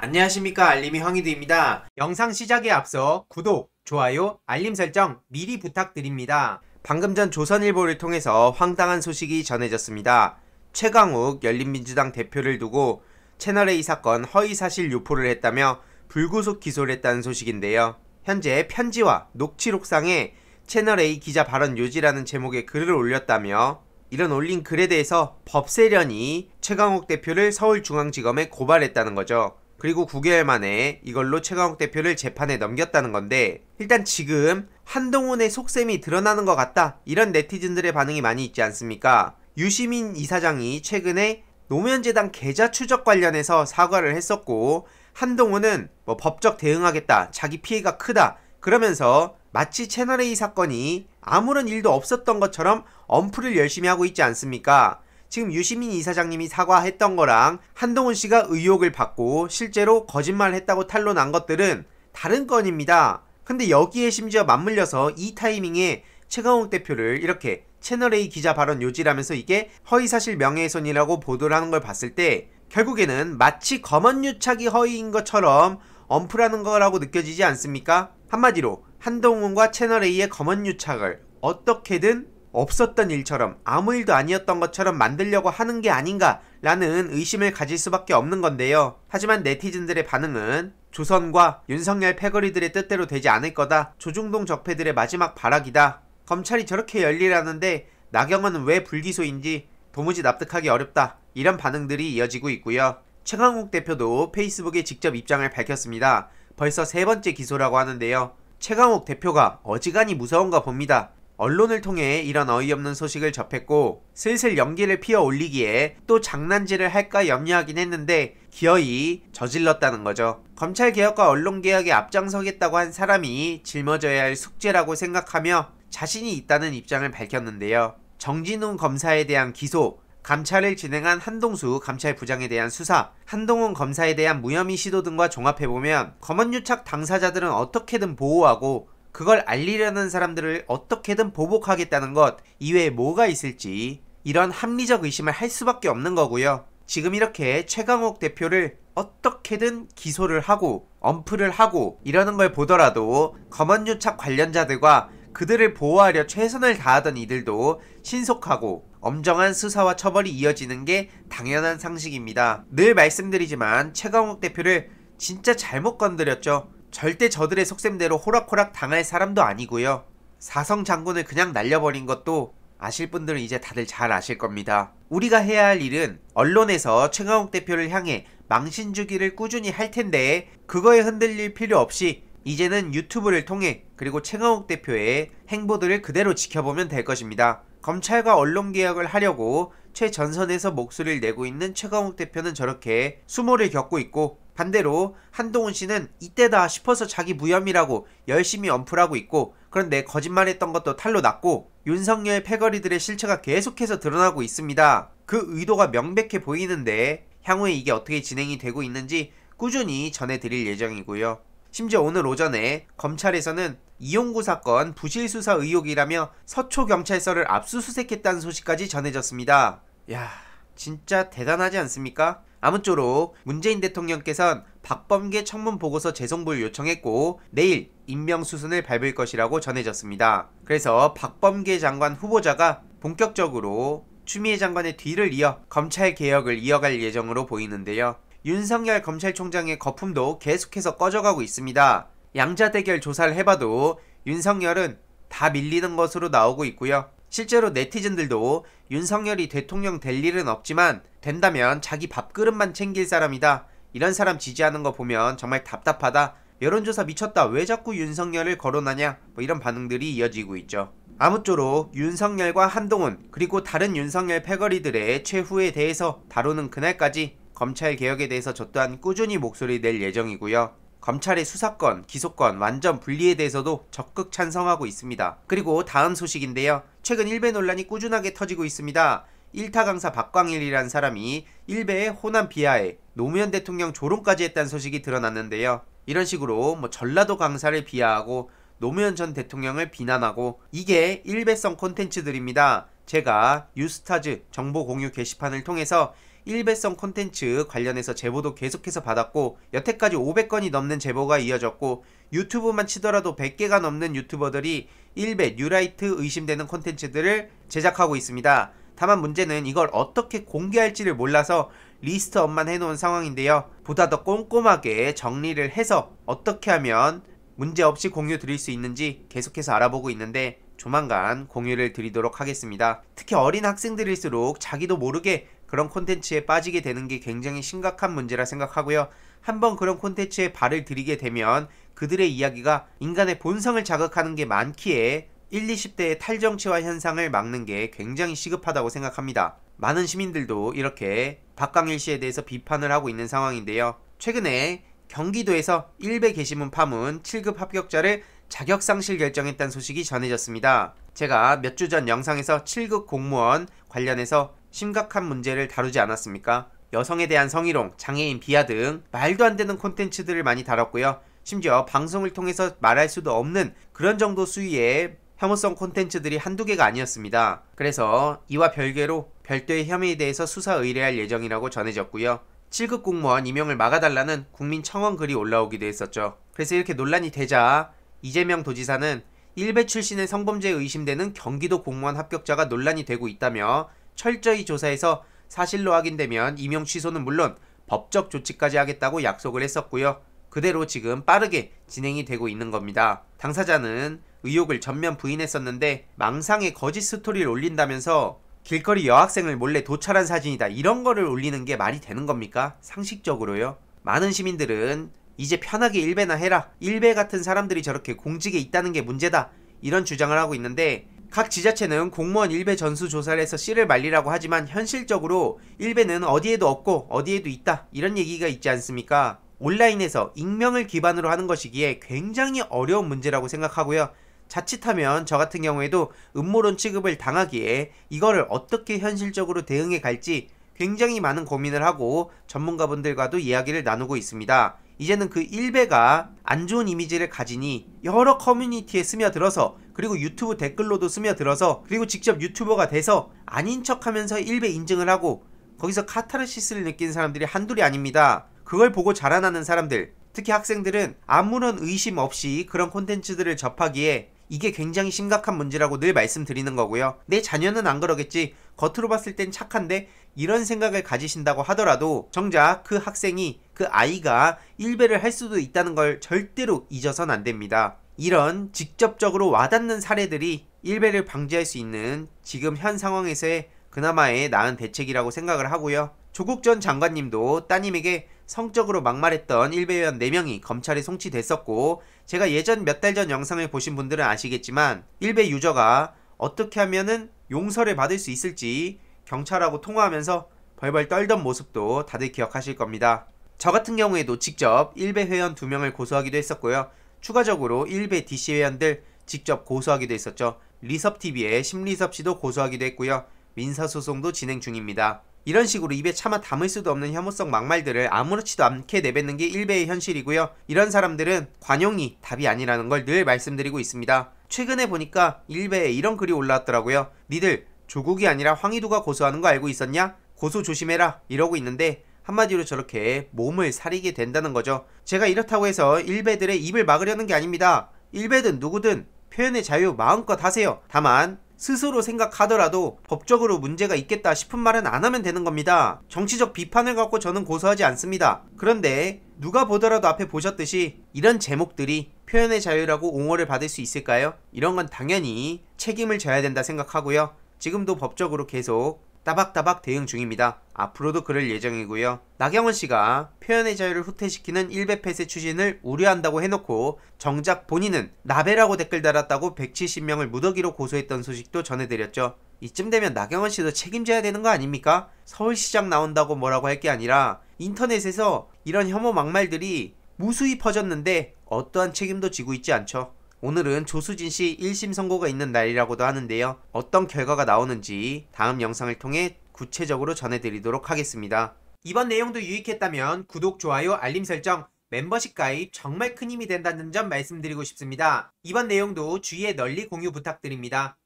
안녕하십니까 알림이 황희드입니다. 영상 시작에 앞서 구독, 좋아요, 알림 설정 미리 부탁드립니다. 방금 전 조선일보를 통해서 황당한 소식이 전해졌습니다. 최강욱 열린민주당 대표를 두고 채널A 사건 허위사실 유포를 했다며 불구속 기소를 했다는 소식인데요. 현재 편지와 녹취록상에 채널A 기자 발언 요지라는 제목의 글을 올렸다며 이런 올린 글에 대해서 법세련이 최강욱 대표를 서울중앙지검에 고발했다는 거죠. 그리고 9개월 만에 이걸로 최강욱 대표를 재판에 넘겼다는 건데 일단 지금 한동훈의 속셈이 드러나는 것 같다 이런 네티즌들의 반응이 많이 있지 않습니까? 유시민 이사장이 최근에 노무현재단 계좌 추적 관련해서 사과를 했었고 한동훈은 뭐 법적 대응하겠다 자기 피해가 크다 그러면서 마치 채널A 사건이 아무런 일도 없었던 것처럼 엄프를 열심히 하고 있지 않습니까? 지금 유시민 이사장님이 사과했던 거랑 한동훈 씨가 의혹을 받고 실제로 거짓말 했다고 탄로난 것들은 다른 건입니다. 근데 여기에 심지어 맞물려서 이 타이밍에 최강욱 대표를 이렇게 채널A 기자 발언 요지라면서 이게 허위사실 명예훼손이라고 보도를 하는 걸 봤을 때 결국에는 마치 검언유착이 허위인 것처럼 엄프라는 거라고 느껴지지 않습니까? 한마디로 한동훈과 채널A의 검언유착을 어떻게든 없었던 일처럼 아무 일도 아니었던 것처럼 만들려고 하는 게 아닌가라는 의심을 가질 수밖에 없는 건데요. 하지만 네티즌들의 반응은 조선과 윤석열 패거리들의 뜻대로 되지 않을 거다. 조중동 적폐들의 마지막 발악이다. 검찰이 저렇게 열일하는데 나경원은 왜 불기소인지 도무지 납득하기 어렵다. 이런 반응들이 이어지고 있고요. 최강욱 대표도 페이스북에 직접 입장을 밝혔습니다. 벌써 세 번째 기소라고 하는데요. 최강욱 대표가 어지간히 무서운가 봅니다. 언론을 통해 이런 어이없는 소식을 접했고 슬슬 연기를 피어 올리기에 또 장난질을 할까 염려하긴 했는데 기어이 저질렀다는 거죠. 검찰 개혁과 언론 개혁에 앞장서겠다고 한 사람이 짊어져야 할 숙제라고 생각하며 자신이 있다는 입장을 밝혔는데요. 정진웅 검사에 대한 기소, 감찰을 진행한 한동수 감찰부장에 대한 수사, 한동훈 검사에 대한 무혐의 시도 등과 종합해보면 검언유착 당사자들은 어떻게든 보호하고 그걸 알리려는 사람들을 어떻게든 보복하겠다는 것 이외에 뭐가 있을지 이런 합리적 의심을 할 수밖에 없는 거고요. 지금 이렇게 최강욱 대표를 어떻게든 기소를 하고 엄플을 하고 이러는 걸 보더라도 검언유착 관련자들과 그들을 보호하려 최선을 다하던 이들도 신속하고 엄정한 수사와 처벌이 이어지는 게 당연한 상식입니다. 늘 말씀드리지만 최강욱 대표를 진짜 잘못 건드렸죠. 절대 저들의 속셈대로 호락호락 당할 사람도 아니고요. 사성 장군을 그냥 날려버린 것도 아실 분들은 이제 다들 잘 아실 겁니다. 우리가 해야 할 일은 언론에서 최강욱 대표를 향해 망신 주기를 꾸준히 할 텐데 그거에 흔들릴 필요 없이 이제는 유튜브를 통해 그리고 최강욱 대표의 행보들을 그대로 지켜보면 될 것입니다. 검찰과 언론 계약을 하려고 최전선에서 목소리를 내고 있는 최강욱 대표는 저렇게 수모를 겪고 있고 반대로 한동훈 씨는 이때다 싶어서 자기 무혐의라고 열심히 언플하고 있고 그런데 거짓말했던 것도 탄로 났고 윤석열 패거리들의 실체가 계속해서 드러나고 있습니다. 그 의도가 명백해 보이는데 향후에 이게 어떻게 진행이 되고 있는지 꾸준히 전해드릴 예정이고요. 심지어 오늘 오전에 검찰에서는 이용구 사건 부실 수사 의혹이라며 서초 경찰서를 압수수색했다는 소식까지 전해졌습니다. 야, 진짜 대단하지 않습니까? 아무쪼록 문재인 대통령께선 박범계 청문 보고서 재송부를 요청했고 내일 임명 수순을 밟을 것이라고 전해졌습니다. 그래서 박범계 장관 후보자가 본격적으로 추미애 장관의 뒤를 이어 검찰 개혁을 이어갈 예정으로 보이는데요. 윤석열 검찰총장의 거품도 계속해서 꺼져가고 있습니다. 양자 대결 조사를 해봐도 윤석열은 다 밀리는 것으로 나오고 있고요. 실제로 네티즌들도 윤석열이 대통령 될 일은 없지만 된다면 자기 밥그릇만 챙길 사람이다. 이런 사람 지지하는 거 보면 정말 답답하다. 여론조사 미쳤다. 왜 자꾸 윤석열을 거론하냐. 뭐 이런 반응들이 이어지고 있죠. 아무쪼록 윤석열과 한동훈 그리고 다른 윤석열 패거리들의 최후에 대해서 다루는 그날까지 검찰 개혁에 대해서 저 또한 꾸준히 목소리 낼 예정이고요. 검찰의 수사권, 기소권, 완전 분리에 대해서도 적극 찬성하고 있습니다. 그리고 다음 소식인데요. 최근 일베 논란이 꾸준하게 터지고 있습니다. 1타 강사 박광일이라는 사람이 일베의 호남 비하에 노무현 대통령 조롱까지 했다는 소식이 드러났는데요. 이런 식으로 뭐 전라도 강사를 비하하고 노무현 전 대통령을 비난하고 이게 일베성 콘텐츠들입니다. 제가 유스타즈 정보 공유 게시판을 통해서 일배성 콘텐츠 관련해서 제보도 계속해서 받았고 여태까지 500건이 넘는 제보가 이어졌고 유튜브만 치더라도 100개가 넘는 유튜버들이 일배 뉴라이트 의심되는 콘텐츠들을 제작하고 있습니다. 다만 문제는 이걸 어떻게 공개할지를 몰라서 리스트 업만 해놓은 상황인데요. 보다 더 꼼꼼하게 정리를 해서 어떻게 하면 문제없이 공유 드릴 수 있는지 계속해서 알아보고 있는데 조만간 공유를 드리도록 하겠습니다. 특히 어린 학생들일수록 자기도 모르게 그런 콘텐츠에 빠지게 되는 게 굉장히 심각한 문제라 생각하고요. 한번 그런 콘텐츠에 발을 들이게 되면 그들의 이야기가 인간의 본성을 자극하는 게 많기에 1, 20대의 탈정치화 현상을 막는 게 굉장히 시급하다고 생각합니다. 많은 시민들도 이렇게 박강일 씨에 대해서 비판을 하고 있는 상황인데요. 최근에 경기도에서 1배 게시문 파문 7급 합격자를 자격상실 결정했다는 소식이 전해졌습니다. 제가 몇 주 전 영상에서 7급 공무원 관련해서 심각한 문제를 다루지 않았습니까? 여성에 대한 성희롱, 장애인 비하 등 말도 안 되는 콘텐츠들을 많이 다뤘고요. 심지어 방송을 통해서 말할 수도 없는 그런 정도 수위의 혐오성 콘텐츠들이 한두 개가 아니었습니다. 그래서 이와 별개로 별도의 혐의에 대해서 수사 의뢰할 예정이라고 전해졌고요. 7급 공무원 임용을 막아달라는 국민 청원 글이 올라오기도 했었죠. 그래서 이렇게 논란이 되자 이재명 도지사는 1배 출신의 성범죄에 의심되는 경기도 공무원 합격자가 논란이 되고 있다며 철저히 조사해서 사실로 확인되면 임용 취소는 물론 법적 조치까지 하겠다고 약속을 했었고요. 그대로 지금 빠르게 진행이 되고 있는 겁니다. 당사자는 의혹을 전면 부인했었는데 망상에 거짓 스토리를 올린다면서 길거리 여학생을 몰래 도찰한 사진이다 이런 거를 올리는 게 말이 되는 겁니까? 상식적으로요. 많은 시민들은 이제 편하게 일배나 해라. 일배 같은 사람들이 저렇게 공직에 있다는 게 문제다. 이런 주장을 하고 있는데 각 지자체는 공무원 일배 전수 조사를 해서 씨를 말리라고 하지만 현실적으로 일배는 어디에도 없고 어디에도 있다 이런 얘기가 있지 않습니까? 온라인에서 익명을 기반으로 하는 것이기에 굉장히 어려운 문제라고 생각하고요. 자칫하면 저 같은 경우에도 음모론 취급을 당하기에 이거를 어떻게 현실적으로 대응해 갈지 굉장히 많은 고민을 하고 전문가분들과도 이야기를 나누고 있습니다. 이제는 그 1배가 안 좋은 이미지를 가지니 여러 커뮤니티에 스며들어서 그리고 유튜브 댓글로도 스며들어서 그리고 직접 유튜버가 돼서 아닌 척하면서 1배 인증을 하고 거기서 카타르시스를 느낀 사람들이 한둘이 아닙니다. 그걸 보고 자라나는 사람들 특히 학생들은 아무런 의심 없이 그런 콘텐츠들을 접하기에 이게 굉장히 심각한 문제라고 늘 말씀드리는 거고요. 내 자녀는 안 그러겠지. 겉으로 봤을 땐 착한데 이런 생각을 가지신다고 하더라도 정작 그 학생이 그 아이가 일배를 할 수도 있다는 걸 절대로 잊어선 안 됩니다. 이런 직접적으로 와닿는 사례들이 일배를 방지할 수 있는 지금 현 상황에서의 그나마의 나은 대책이라고 생각을 하고요. 조국 전 장관님도 따님에게 성적으로 막말했던 일배 의원 4명이 검찰에 송치됐었고 제가 예전 몇 달 전 영상을 보신 분들은 아시겠지만 일배 유저가 어떻게 하면은 용서를 받을 수 있을지 경찰하고 통화하면서 벌벌 떨던 모습도 다들 기억하실 겁니다. 저 같은 경우에도 직접 일배 회원 2명을 고소하기도 했었고요. 추가적으로 일배 DC 회원들 직접 고소하기도 했었죠. 리섭TV의 심리섭 씨도 고소하기도 했고요. 민사소송도 진행 중입니다. 이런 식으로 입에 차마 담을 수도 없는 혐오성 막말들을 아무렇지도 않게 내뱉는 게 일베의 현실이고요. 이런 사람들은 관용이 답이 아니라는 걸 늘 말씀드리고 있습니다. 최근에 보니까 일베에 이런 글이 올라왔더라고요. 니들 조국이 아니라 황희도가 고소하는 거 알고 있었냐? 고소 조심해라 이러고 있는데 한마디로 저렇게 몸을 사리게 된다는 거죠. 제가 이렇다고 해서 일베들의 입을 막으려는 게 아닙니다. 일베든 누구든 표현의 자유 마음껏 하세요. 다만 스스로 생각하더라도 법적으로 문제가 있겠다 싶은 말은 안 하면 되는 겁니다. 정치적 비판을 갖고 저는 고소하지 않습니다. 그런데 누가 보더라도 앞에 보셨듯이 이런 제목들이 표현의 자유라고 옹호를 받을 수 있을까요? 이런 건 당연히 책임을 져야 된다 생각하고요. 지금도 법적으로 계속 따박따박 대응 중입니다. 앞으로도 그럴 예정이고요. 나경원 씨가 표현의 자유를 후퇴시키는 일베 패스 추진을 우려한다고 해놓고 정작 본인은 나베라고 댓글 달았다고 170명을 무더기로 고소했던 소식도 전해드렸죠. 이쯤 되면 나경원 씨도 책임져야 되는 거 아닙니까? 서울시장 나온다고 뭐라고 할 게 아니라 인터넷에서 이런 혐오 막말들이 무수히 퍼졌는데 어떠한 책임도 지고 있지 않죠. 오늘은 조수진 씨 1심 선고가 있는 날이라고도 하는데요. 어떤 결과가 나오는지 다음 영상을 통해 구체적으로 전해드리도록 하겠습니다. 이번 내용도 유익했다면 구독, 좋아요, 알림 설정, 멤버십 가입 정말 큰 힘이 된다는 점 말씀드리고 싶습니다. 이번 내용도 주위에 널리 공유 부탁드립니다.